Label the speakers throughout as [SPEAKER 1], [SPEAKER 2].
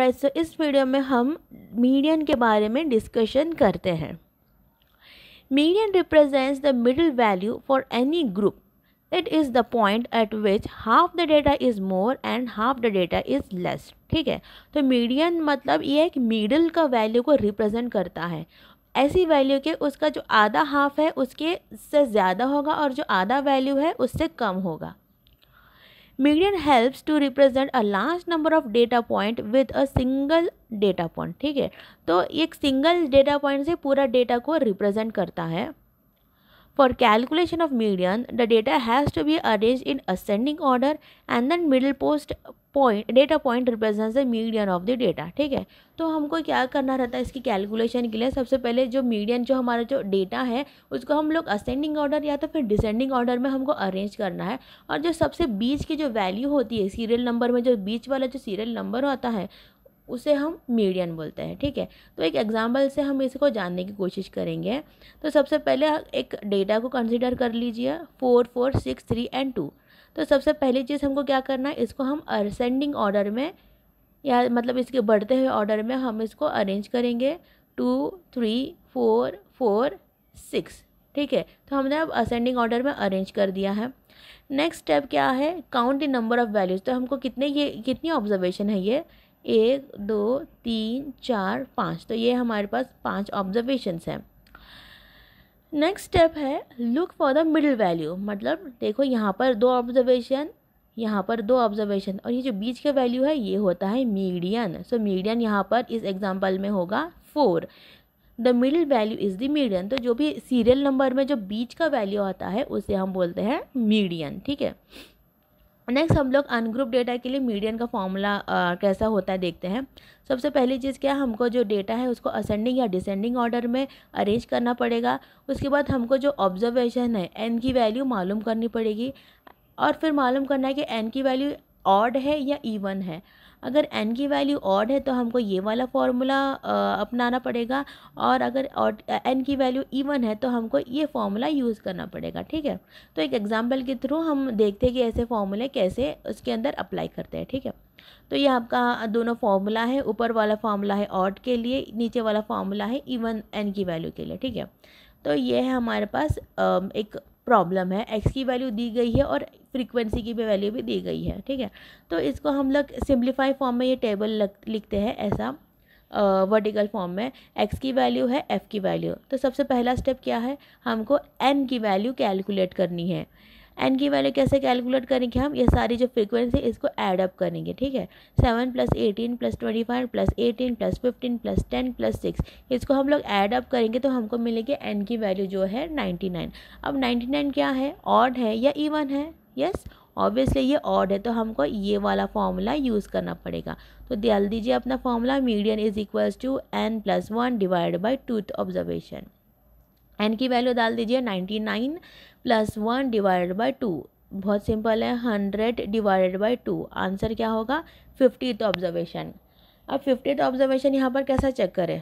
[SPEAKER 1] Alright so इस video में हम मीडियन के बारे में डिस्कशन करते हैं median represents the middle value for any group it is the point at which half the data is more and half the data is less ठीक है तो मीडियन मतलब ये एक मिडिल का वैल्यू को रिप्रेजेंट करता है ऐसी वैल्यू के उसका जो आधा हाफ है उसके से ज़्यादा होगा और जो आधा वैल्यू है उससे कम होगा median helps to represent a large number of data point with a single data point ठीक है तो एक सिंगल डेटा पॉइंट से पूरा डेटा को रिप्रेजेंट करता है for calculation of median the data has to be arrange in ascending order and then middle post point data point represent the median of the data ठीक है तो हमको क्या करना रहता है इसकी कैलकुलेशन के लिए सबसे पहले जो मीडियन जो हमारा जो डेटा है उसको हम लोग असेंडिंग ऑर्डर या तो फिर डिसेंडिंग ऑर्डर में हमको अरेंज करना है और जो सबसे बीच की जो वैल्यू होती है सीरियल नंबर में जो बीच वाला जो सीरियल नंबर होता है उसे हम मीडियन बोलते हैं ठीक है तो एक एग्जाम्पल से हम इसको जानने की कोशिश करेंगे तो सबसे पहले एक डेटा को कंसिडर कर लीजिए four four six three and two तो सबसे पहली चीज़ हमको क्या करना है इसको हम असेंडिंग ऑर्डर में या मतलब इसके बढ़ते हुए ऑर्डर में हम इसको अरेंज करेंगे two three four four six ठीक है तो हमने अब असेंडिंग ऑर्डर में अरेंज कर दिया है नेक्स्ट स्टेप क्या है count the number of values तो हमको कितने ये कितनी ऑब्जर्वेशन है ये एक दो तीन चार पाँच तो ये हमारे पास पाँच ऑब्जर्वेशंस हैं नेक्स्ट स्टेप है look for the middle value मतलब देखो यहाँ पर दो ऑब्जर्वेशन यहाँ पर दो ऑब्जर्वेशन और ये जो बीच का वैल्यू है ये होता है मीडियन सो मीडियन यहाँ पर इस एग्जाम्पल में होगा for the middle value is the median तो जो भी सीरियल नंबर में जो बीच का वैल्यू आता है उसे हम बोलते हैं मीडियन ठीक है नेक्स्ट हम लोग अनग्रुप डेटा के लिए मीडियन का फॉर्मूला कैसा होता है देखते हैं सबसे पहली चीज़ क्या हमको जो डेटा है उसको असेंडिंग या डिसेंडिंग ऑर्डर में अरेंज करना पड़ेगा उसके बाद हमको जो ऑब्जर्वेशन है एन की वैल्यू मालूम करनी पड़ेगी और फिर मालूम करना है कि एन की वैल्यू ऑड है या ईवन है अगर एन की वैल्यू ऑड है तो हमको ये वाला फार्मूला अपनाना पड़ेगा और अगर एन की वैल्यू इवन है तो हमको ये फार्मूला यूज़ करना पड़ेगा ठीक है तो एक एग्जाम्पल के थ्रू हम देखते हैं कि ऐसे फार्मूले कैसे उसके अंदर अप्लाई करते हैं ठीक है तो ये आपका दोनों फार्मूला है ऊपर वाला फार्मूला है ऑड के लिए नीचे वाला फार्मूला है इवन एन की वैल्यू के लिए ठीक है तो ये है हमारे पास एक प्रॉब्लम है एक्स की वैल्यू दी गई है और फ्रीक्वेंसी की भी वैल्यू भी दी गई है ठीक है तो इसको हम लोग सिंप्लीफाई फॉर्म में ये टेबल लिखते हैं ऐसा वर्टिकल फॉर्म में एक्स की वैल्यू है एफ़ की वैल्यू तो सबसे पहला स्टेप क्या है हमको एन की वैल्यू कैलकुलेट करनी है एन की वैल्यू कैसे कैलकुलेट करेंगे हम ये सारी जो फ्रीक्वेंसी इसको ऐड अप करेंगे ठीक है seven plus eighteen plus twenty five plus eighteen plus fifteen plus ten plus six इसको हम लोग ऐड अप करेंगे तो हमको मिलेगी एन की वैल्यू जो है नाइन्टी नाइन अब नाइन्टी नाइन क्या है ऑड है या इवन है यस yes? ऑब्वियसली ये ऑड है तो हमको ये वाला फॉर्मूला यूज़ करना पड़ेगा तो, तो डाल दीजिए अपना formula median is equals to N plus one divide by twoth observation N की वैल्यू डाल दीजिए ninety nine plus one divided by two बहुत सिंपल है hundred divided by two answer क्या होगा फिफ्टीथ तो ऑब्जर्वेशन अब फिफ्टीथ तो ऑब्जर्वेशन यहाँ पर कैसा चेक करें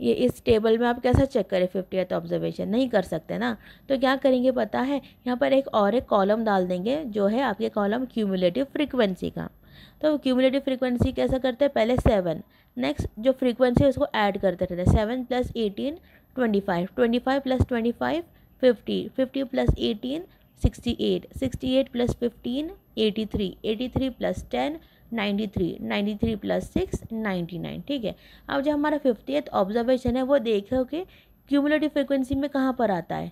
[SPEAKER 1] ये इस टेबल में आप कैसा चेक करें फिफ्टीथ तो ऑब्जर्वेशन नहीं कर सकते ना तो क्या करेंगे पता है यहाँ पर एक और एक कॉलम डाल देंगे जो है आपके कॉलम क्यूमुलेटिव फ्रीक्वेंसी का तो क्यूमुलेटिव फ्रीक्वेंसी कैसा करते हैं पहले सेवन नेक्स्ट जो फ्रीक्वेंसी है उसको ऐड करते रहते हैं seven plus eighteen twenty five twenty five plus twenty five fifty fifty plus eighteen sixty eight sixty eight plus fifteen eighty three eighty three plus ten ninety three ninety three plus six ninety nine ठीक है अब जो हमारा fiftieth observation है वो देखो कि cumulative frequency में कहाँ पर आता है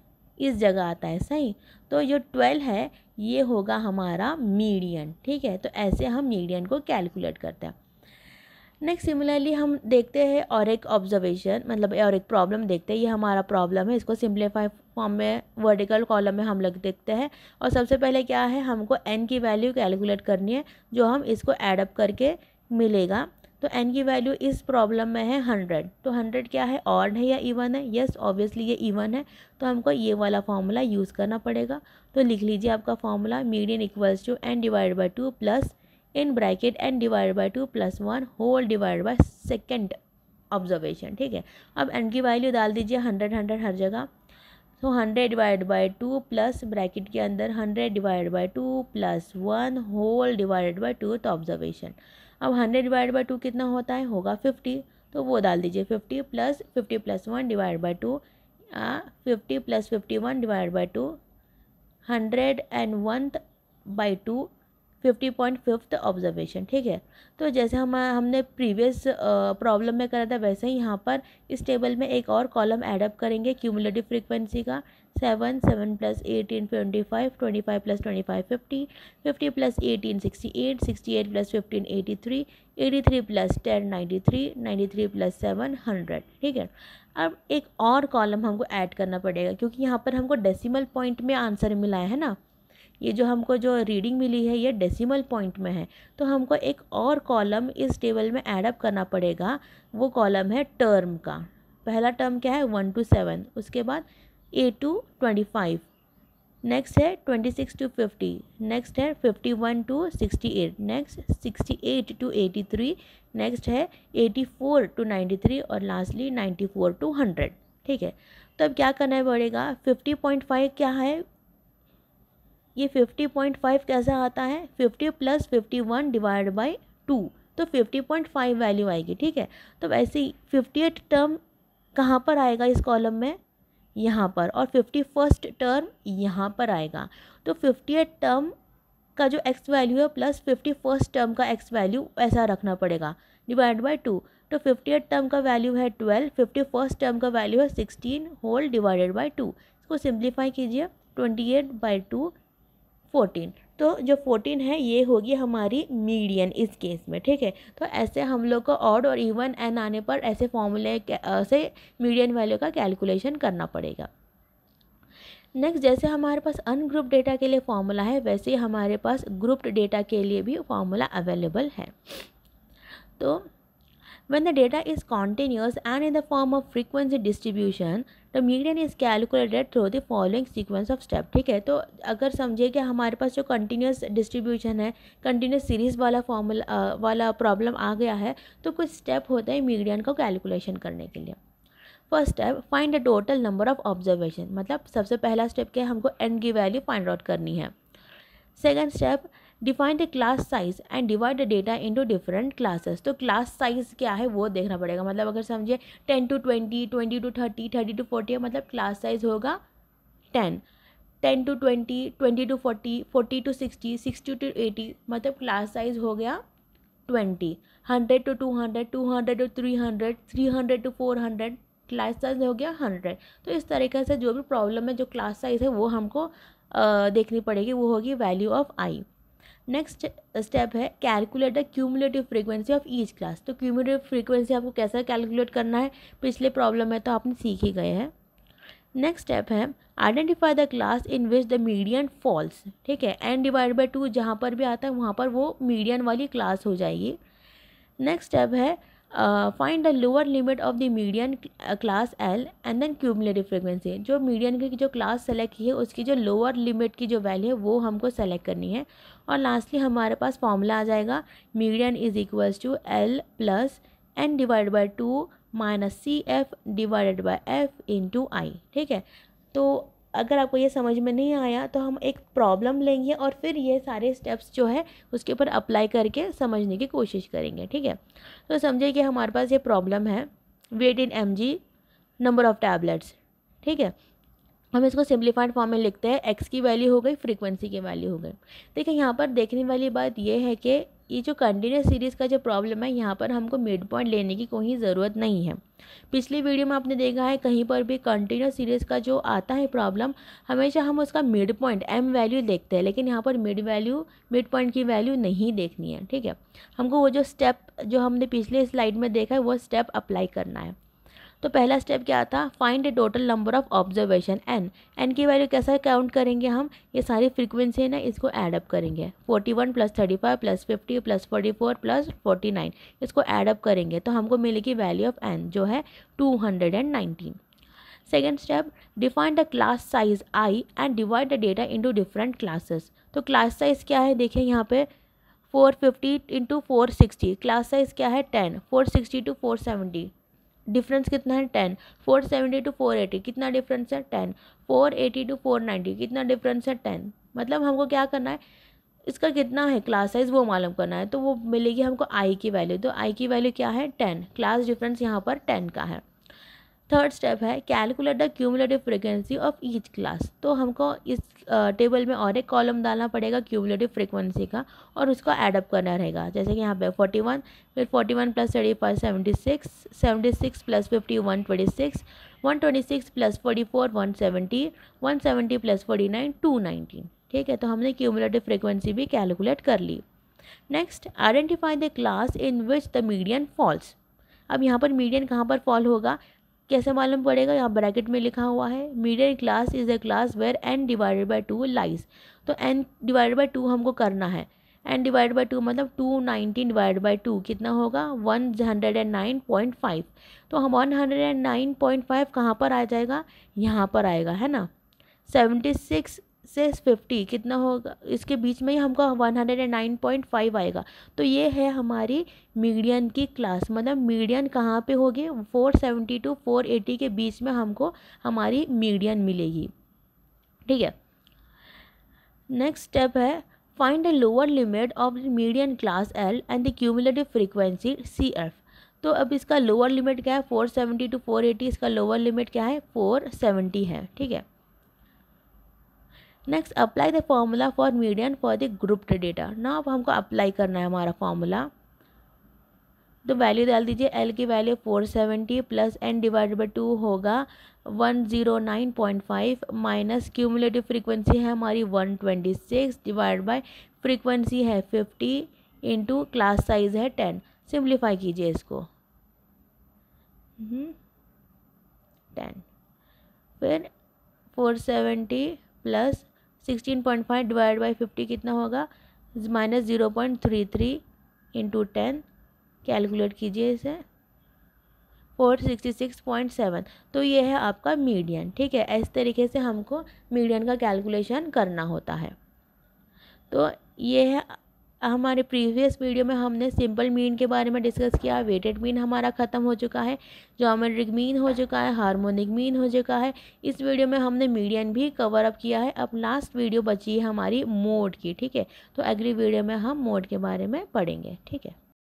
[SPEAKER 1] इस जगह आता है सही तो जो ट्वेल्व है ये होगा हमारा मीडियन ठीक है तो ऐसे हम मीडियन को कैलकुलेट करते हैं नेक्स्ट सिमिलरली हम देखते हैं और एक ऑब्जर्वेशन मतलब और एक प्रॉब्लम देखते हैं ये हमारा प्रॉब्लम है इसको सिम्प्लीफाई फॉर्म में वर्टिकल कॉलम में हम लोग देखते हैं और सबसे पहले क्या है हमको एन की वैल्यू कैलकुलेट करनी है जो हम इसको एडअप करके मिलेगा तो एन की वैल्यू इस प्रॉब्लम में है हंड्रेड तो हंड्रेड क्या है और है या इवन है येस ऑब्वियसली ये इवन है तो हमको ये वाला फॉर्मूला यूज़ करना पड़ेगा तो लिख लीजिए आपका formula median equals to N divide by two plus in bracket N divide by two plus one whole divide by second observation ठीक है अब एन की वैल्यू डाल दीजिए हंड्रेड हंड्रेड हर जगह तो hundred divide by two plus bracket के अंदर hundred divide by two plus one whole divide by two तो ऑब्जर्वेशन अब हंड्रेड डिवाइड बाई टू कितना होता है होगा फिफ्टी तो वो डाल दीजिए fifty plus fifty plus one divide by two fifty plus fifty one divide by two hundred and one by two fifty point fifth observation ठीक है तो जैसे हम हमने प्रीवियस प्रॉब्लम में करा था वैसे ही यहाँ पर इस टेबल में एक और कॉलम एडअप करेंगे क्यूमुलेटिव फ्रीक्वेंसी का seven seven plus eighteen twenty five twenty five plus twenty five fifty fifty plus eighteen sixty eight sixty eight plus fifteen eighty three eighty three plus ten ninety three ninety three plus seven hundred ठीक है अब एक और column हमको add करना पड़ेगा क्योंकि यहाँ पर हमको डेसिमल पॉइंट में आंसर मिला है ना ये जो हमको जो रीडिंग मिली है ये डेसिमल पॉइंट में है तो हमको एक और कॉलम इस टेबल में एडअप करना पड़ेगा वो कॉलम है टर्म का पहला टर्म क्या है वन टू सेवन उसके बाद eight to twenty five next है twenty six to fifty next है fifty one to sixty eight next sixty eight to eighty three next है eighty four to ninety three और lastly ninety four to hundred ठीक है तो अब क्या करना पड़ेगा फिफ्टी पॉइंट फाइव क्या है ये 50.5 कैसा आता है 50 प्लस 51 डिवाइड बाई टू तो 50.5 वैल्यू आएगी ठीक है तो वैसे ही फिफ्टी टर्म कहाँ पर आएगा इस कॉलम में यहाँ पर और फिफ्टी फर्स्ट टर्म यहाँ पर आएगा तो फिफ्टी टर्म का जो एक्स वैल्यू है प्लस फिफ्टी फर्स्ट टर्म का एक्स वैल्यू ऐसा रखना पड़ेगा डिवाइड बाई टू तो फिफ्टी टर्म का वैल्यू है ट्वेल्व फिफ्टी फर्स्ट टर्म का वैल्यू है sixteen whole divided by two इसको सिंप्लीफाई कीजिए twenty eight by two fourteen तो जो फोर्टीन है ये होगी हमारी मीडियन इस केस में ठीक है तो ऐसे हम लोग को ऑड और इवन एन आने पर ऐसे फॉर्मूले से मीडियन वैल्यू का कैलकुलेशन करना पड़ेगा नेक्स्ट जैसे हमारे पास अनग्रुप डेटा के लिए फॉर्मूला है वैसे ही हमारे पास ग्रुप्ड डेटा के लिए भी फॉर्मूला अवेलेबल है तो When the data is continuous and in the form of frequency distribution, the median is calculated through the following sequence of step ठीक है तो अगर समझिए कि हमारे पास जो continuous distribution है continuous series वाला फॉर्मूला वाला problem आ गया है तो कुछ step होते हैं median को calculation करने के लिए first step find the total number of observation मतलब सबसे पहला स्टेप क्या है हमको एंड की वैल्यू फाइंड आउट करनी है second step define the class size and divide the data into different classes तो क्लास साइज क्या है वो देखना पड़ेगा मतलब अगर समझिए ten to twenty twenty to thirty thirty to forty मतलब क्लास साइज होगा ten ten to twenty twenty to forty forty to sixty sixty to eighty मतलब क्लास साइज हो गया twenty hundred to two hundred two hundred to three hundred three hundred to four hundred class size हो गया hundred तो इस तरीके से जो भी प्रॉब्लम है जो क्लास साइज है वो हमको देखनी पड़ेगी वो होगी value of I next step है calculate the cumulative frequency of each class तो क्यूमुलेटिव फ्रीक्वेंसी आपको कैसे कैलकुलेट करना है पिछले प्रॉब्लम में तो आपने सीख ही गए हैं नेक्स्ट स्टेप है identify the class in which the median falls ठीक है एन डिवाइड बाई टू जहाँ पर भी आता है वहाँ पर वो मीडियन वाली क्लास हो जाएगी नेक्स्ट स्टेप है find the lower limit of the median class L and then cumulative frequency जो मीडियन की जो क्लास सेलेक्ट की है उसकी जो लोअर लिमिट की जो वैल्यू है वो हमको सेलेक्ट करनी है और लास्टली हमारे पास फॉर्मूला आ जाएगा median is equals to L plus N divide by two minus C F divided by F into I ठीक है तो अगर आपको ये समझ में नहीं आया तो हम एक प्रॉब्लम लेंगे और फिर ये सारे स्टेप्स जो है उसके ऊपर अप्लाई करके समझने की कोशिश करेंगे ठीक है तो समझिए कि हमारे पास ये प्रॉब्लम है weight in M G number of tablets ठीक है हम इसको सिंप्लीफाइड फॉर्म में लिखते हैं एक्स की वैल्यू हो गई फ्रीक्वेंसी की वैल्यू हो गई देखिए यहाँ पर देखने वाली बात यह है कि ये जो कंटिन्यूस सीरीज़ का जो प्रॉब्लम है यहाँ पर हमको मिड पॉइंट लेने की कोई ज़रूरत नहीं है पिछली वीडियो में आपने देखा है कहीं पर भी कंटिन्यूस सीरीज़ का जो आता है प्रॉब्लम हमेशा हम उसका मिड पॉइंट एम वैल्यू देखते हैं लेकिन यहाँ पर मिड वैल्यू मिड पॉइंट की वैल्यू नहीं देखनी है ठीक है हमको वो जो स्टेप जो हमने पिछले स्लाइड में देखा है वो स्टेप अप्लाई करना है तो पहला स्टेप क्या था find a total number of observation N N की वैल्यू कैसा काउंट करेंगे हम ये सारी फ्रिक्वेंसी है ना इसको एडअप करेंगे forty one plus thirty five plus fifty plus forty four plus forty nine इसको एडअप करेंगे तो हमको मिलेगी वैल्यू ऑफ एन जो है two hundred and nineteen second step define the class size I and divide the data into different classes तो class size क्या है देखिए यहाँ पे four fifty into four sixty class size क्या है ten four sixty to four seventy difference कितना है ten four seventy to four eighty कितना डिफरेंस है ten four eighty to four ninety कितना डिफरेंस है टेन मतलब हमको क्या करना है इसका कितना है क्लास साइज वो मालूम करना है तो वो मिलेगी हमको आई की वैल्यू तो आई की वैल्यू क्या है टेन क्लास डिफरेंस यहाँ पर टेन का है थर्ड स्टेप है calculate the cumulative frequency of each class तो हमको इस टेबल में और एक कॉलम डालना पड़ेगा क्यूमुलेटिव फ्रिक्वेंसी का और उसको एडअप करना रहेगा जैसे कि यहाँ पे फोर्टी वन फिर forty one plus thirty five seventy six seventy six plus fifty one twenty six one twenty six plus forty four one seventy one seventy plus forty nine two nineteen ठीक है तो हमने cumulative frequency भी calculate कर ली next identify the class in which the median falls अब यहाँ पर मीडियन कहाँ पर फॉल होगा कैसे मालूम पड़ेगा यहाँ ब्रैकेट में लिखा हुआ है medium class is a class where N divided by two lies तो एन डिवाइडेड बाई टू हमको करना है एन डिवाइड बाई टू मतलब two nineteen divide by two कितना होगा one hundred and nine point five तो हम one hundred and nine point five कहाँ पर आ जाएगा यहाँ पर आएगा है ना सेवेंटी सिक्स से फिफ्टी कितना होगा इसके बीच में ही हमको one hundred and nine point five आएगा तो ये है हमारी मीडियन की क्लास मतलब मीडियन कहाँ पे होगी four seventy to four eighty के बीच में हमको हमारी मीडियन मिलेगी ठीक है नेक्स्ट स्टेप है find the lower limit of the median class L and the cumulative frequency C F तो अब इसका लोअर लिमिट क्या है four seventy to four eighty इसका लोअर लिमिट क्या है फोर सेवेंटी है ठीक है next apply the formula for median for the grouped data ना अब हमको अप्लाई करना है हमारा फॉर्मूला तो वैल्यू डाल दीजिए एल की value four seventy plus N divide by two होगा one zero nine point five minus cumulative frequency है हमारी one twenty six divide by frequency है फिफ्टी इंटू क्लास साइज़ है टेन सिंप्लीफाई कीजिए इसको टेन फिर four seventy plus sixteen point five divide by fifty कितना होगा minus zero point three three into ten calculate कीजिए इसे four sixty six point seven तो ये है आपका मीडियन ठीक है इस तरीके से हमको मीडियन का कैलकुलेशन करना होता है तो ये है हमारे प्रीवियस वीडियो में हमने सिंपल मीन के बारे में डिस्कस किया वेटेड मीन हमारा ख़त्म हो चुका है जोमेट्रिक मीन हो चुका है हार्मोनिक मीन हो चुका है इस वीडियो में हमने मीडियन भी कवर अप किया है अब लास्ट वीडियो बची है हमारी मोड की ठीक है तो अगली वीडियो में हम मोड के बारे में पढ़ेंगे ठीक है